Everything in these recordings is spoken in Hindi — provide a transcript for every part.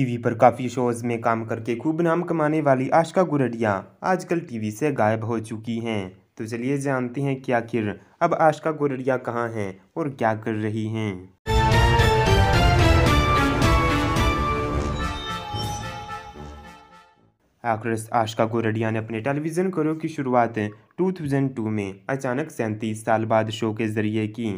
टीवी पर काफ़ी शोज़ में काम करके खूब नाम कमाने वाली आशका गुरडिया आजकल टीवी से गायब हो चुकी हैं तो चलिए जानते हैं क्या आखिर अब आशका गुरडिया कहाँ हैं और क्या कर रही हैं एक्ट्रेस आशका गोरडिया ने अपने टेलीविज़न करियर की शुरुआत 2002 में अचानक सैंतीस साल बाद शो के जरिए की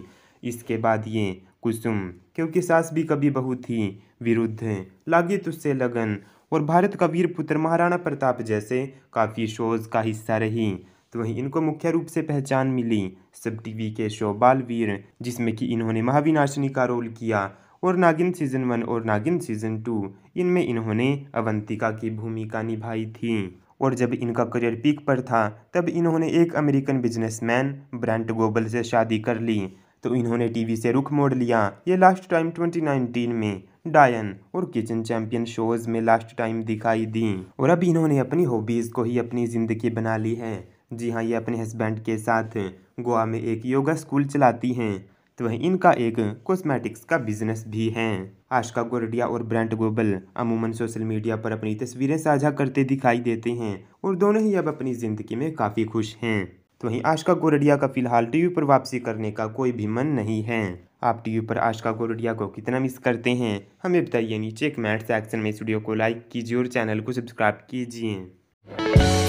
इसके बाद ये कुसुम क्योंकि सास भी कभी बहू थी विरुद्ध लागे तुझसे लगन और भारत का वीर पुत्र महाराणा प्रताप जैसे काफ़ी शोज का हिस्सा रही तो वहीं इनको मुख्य रूप से पहचान मिली सब टीवी के शो बालवीर जिसमें कि इन्होंने महाविनाशिनी का रोल किया और नागिन सीजन वन और नागिन सीजन टू इनमें इन्होंने अवंतिका की भूमिका निभाई थी और जब इनका करियर पीक पर था तब इन्होंने एक अमेरिकन बिजनेसमैन ब्रांट गोबल से शादी कर ली तो इन्होंने टीवी से रुख मोड़ लिया ये लास्ट टाइम 2019 में डायन और किचन चैंपियन शोज में लास्ट टाइम दिखाई दी और अब इन्होंने अपनी हॉबीज़ को ही अपनी ज़िंदगी बना ली है जी हाँ ये अपने हस्बैंड के साथ गोवा में एक योगा स्कूल चलाती हैं तो वही इनका एक कॉस्मेटिक्स का बिजनेस भी है आशका गोरडिया और ब्रांड गोबल अमूमन सोशल मीडिया पर अपनी तस्वीरें साझा करते दिखाई देते हैं और दोनों ही अब अपनी ज़िंदगी में काफ़ी खुश हैं तो वहीं आशका गोरडिया का फिलहाल टीवी पर वापसी करने का कोई भी मन नहीं है आप टीवी पर आशका गोरडिया को कितना मिस करते हैं हमें बताइए नीचे कमेंट सेक्शन में स्टूडियो को लाइक कीजिए और चैनल को सब्सक्राइब कीजिए